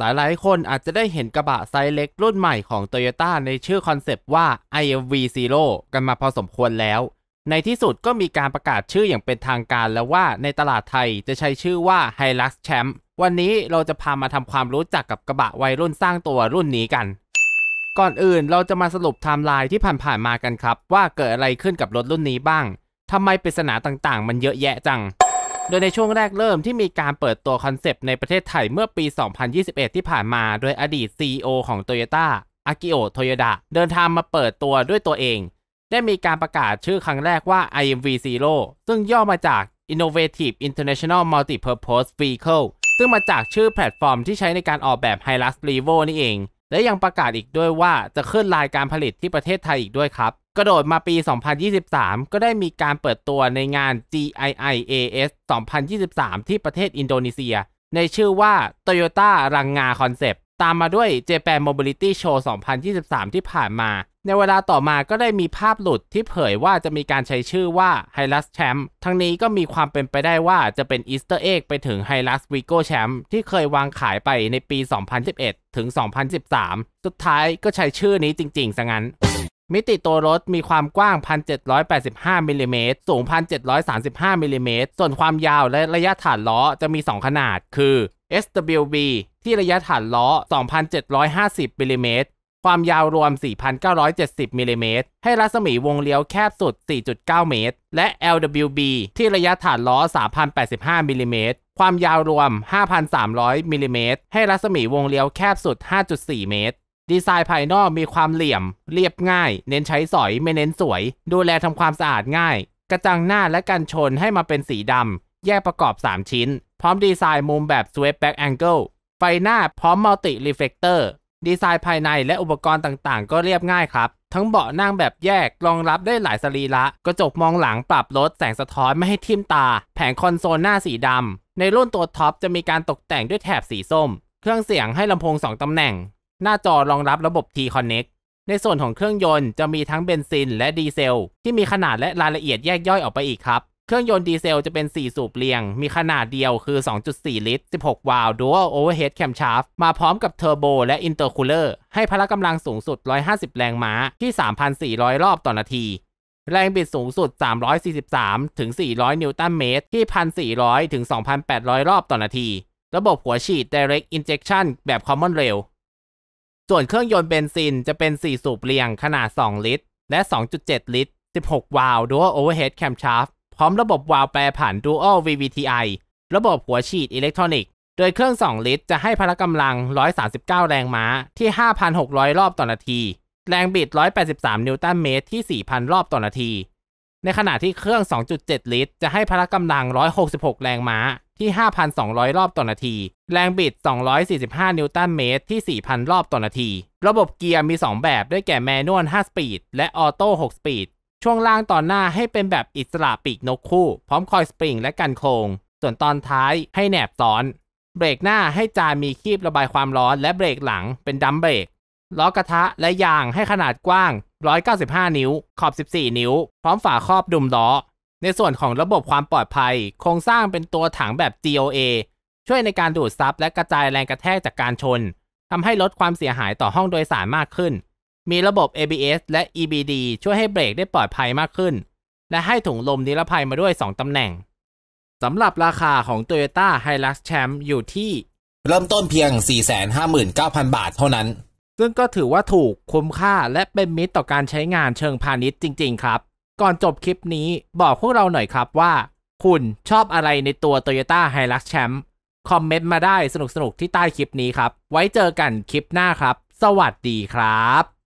หลายหลายคนอาจจะได้เห็นกระบะไซส์เล็กรุ่นใหม่ของ t o y ยต้ในชื่อคอนเซปต์ว่า i v Zero กันมาพอสมควรแล้ว ในที่สุดก็มีการประกาศชื่ออย่างเป็นทางการแล้วว่าในตลาดไทยจะใช้ชื่อว่า h i l u x Champ วันนี้เราจะพามาทำความรู้จักกับกระบะวัยรุ่นสร้างตัวรุ่นนี้กัน ก่อนอื่นเราจะมาสรุปไทม์ไลน์ที่ผ่านๆมากันครับว่าเกิดอะไรขึ้นกับรถรุ่นนี้บ้างทำไมปริศนาต่างๆ มันเยอะแยะจังโดยในช่วงแรกเริ่มที่มีการเปิดตัวคอนเซปต์ในประเทศไทย เมื่อปี 2021 ที่ผ่านมา โดยอดีต CEO ของ t o y ต t a อากิโอโทโยดะเดินทางมาเปิดตัวด้วยตัวเอง ได้มีการประกาศชื่อครั้งแรกว่า IMV Zero ซึ่งย่อมาจาก Innovative International Multipurpose Vehicle ซึ่งมาจากชื่อแพลตฟอร์มที่ใช้ในการออกแบบ h i l u x r e v o นี่เองและยังประกาศอีกด้วยว่าจะขึ้นรายการผลิตที่ประเทศไทยอีกด้วยครับ กระโดดมาปี 2023 ก็ได้มีการเปิดตัวในงาน GIIAS 2023 ที่ประเทศอินโดนีเซีย ในชื่อว่า Toyota รังงาคอนเซป t ตามมาด้วย Japan Mobility Show 2023 ที่ผ่านมา ในเวลาต่อมาก็ได้มีภาพหลุดที่เผยว่าจะมีการใช้ชื่อว่า h i l u s Champ ทั้งนี้ก็มีความเป็นไปได้ว่าจะเป็นอีสเตอร์เอ็กไปถึง h i l u s Vigo Champ ที่เคยวางขายไปในปี 2011 ถึง 2013 สุดท้ายก็ใช้ชื่อนี้จริงๆซะงั้น มิติตัวรถมีความกว้าง 1,785มิลิเมตรสูง 1,735มิลิเมตรส่วนความยาวและระยะฐานล้อจะมี 2 ขนาดคือ SWB ที่ระยะฐานล้อ 2,750มิลิเมตรความยาวรวม 4,970มิลิเมตรให้รัศมีวงเลี้ยวแคบสุด 4.9เมตร และ LWB ที่ระยะฐานล้อ3,085มิลิเมตรความยาวรวม 5,300มิลิเมตรให้รัศมีวงเลี้ยวแคบสุด 5.4เมตร ดีไซน์ภายนอกมีความเหลี่ยม เรียบง่าย เน้นใช้สอย ไม่เน้นสวย ดูแลทำความสะอาดง่าย กระจังหน้าและกันชนให้มาเป็นสีดำ แยกประกอบ3ชิ้น พร้อมดีไซน์มุมแบบ swept back angle ไฟหน้าพร้อมมัลติรีเฟกเตอร์ดีไซน์ภายในและอุปกรณ์ต่างๆ ก็เรียบง่ายครับ ทั้งเบาะนั่งแบบแยกรองรับได้หลายสรีระกระจกมองหลังปรับลดแสงสะท้อน ไม่ให้ทิ่มตา แผงคอนโซลหน้าสีดำในรุ่นตัวท็อปจะมีการตกแต่งด้วยแถบสีส้ม เครื่องเสียงให้ลำโพง 2ตำแหน่ง หน้าจอรองรับระบบ T-Connect ในส่วนของเครื่องยนต์จะมีทั้งเบนซิน และดีเซล ที่มีขนาดและรายละเอียดแยกย่อยออกไปอีกครับเครื่องยนต์ดีเซลจะเป็น 4 สูบเรียง มีขนาดเดียวคือ 2.4 ลิตร 16 วาล์ว Dual Overhead Camshaft มาพร้อมกับเทอร์โบและอินเตอร์คูลเลอร์ให้พละกำลังสูงสุด 150 แรงม้า ที่ 3,400 รอบต่อนาที แรงบิดสูงสุด 343 ถึง 400 นิวตันเมตรที่ 1,400 ถึง 2,800 รอบต่อนาที ระบบหัวฉีด Direct Injection แบบ Common Rail ส่วนเครื่องยนต์เบนซินจะเป็น 4 สูบเรียง ขนาด 2 ลิตร และ 2.7 ลิตร 16 วาล์ว Dual Overhead Camshaft พร้อมระบบวาล์วแปรผัน Dual VVTi ระบบหัวฉีดอิเล็กทรอนิกส์ โดยเครื่อง 2 ลิตรจะให้พละกำลัง 139 แรงม้าที่ 5,600 รอบต่อนาที แรงบิด 183 นิวตันเมตรที่ 4,000 รอบต่อนาที ในขณะที่เครื่อง 2.7 ลิตร จะให้พละกำลัง 166 แรงม้าที่ 5,200 รอบต่อนาที แรงบิด 245 นิวตันเมตรที่ 4,000 รอบต่อนาที ระบบเกียร์มี 2 แบบด้วยแก่แมนนวล5สปีด และออโต้6สปีดช่วงล่างตอนหน้าให้เป็นแบบอิสระปีกนกคู่ พร้อมคอยสปริงและกันโครงส่วนตอนท้ายให้แหนบซ้อน เบรกหน้าให้จานมีคีบระบายความร้อน และเบรกหลังเป็นดัมเบรกล้อกระทะและยางให้ขนาดกว้าง 195นิ้ว ขอบ 14 นิ้ว พร้อมฝาครอบดุมล้อ ในส่วนของระบบความปลอดภัย โครงสร้างเป็นตัวถังแบบ GOA ช่วยในการดูดซับและกระจายแรงกระแทกจากการชนทำให้ลดความเสียหายต่อห้องโดยสารมากขึ้นมีระบบ ABS และ EBD ช่วยให้เบรกได้ปลอดภัยมากขึ้น และให้ถุงลมนิรภัยมาด้วย 2 ตำแหน่ง สำหรับราคาของ Toyota Hilux Champ อยู่ที่ เริ่มต้นเพียง 459,000 บาทเท่านั้น ซึ่งก็ถือว่าถูกคุ้มค่าและเป็นมิตรต่อการใช้งานเชิงพาณิชย์จริงๆครับ ก่อนจบคลิปนี้บอกพวกเราหน่อยครับว่า คุณชอบอะไรในตัว Toyota Hilux Champ คอมเมนต์มาได้สนุกๆที่ใต้คลิปนี้ครับไว้เจอกันคลิปหน้าครับ สวัสดีครับ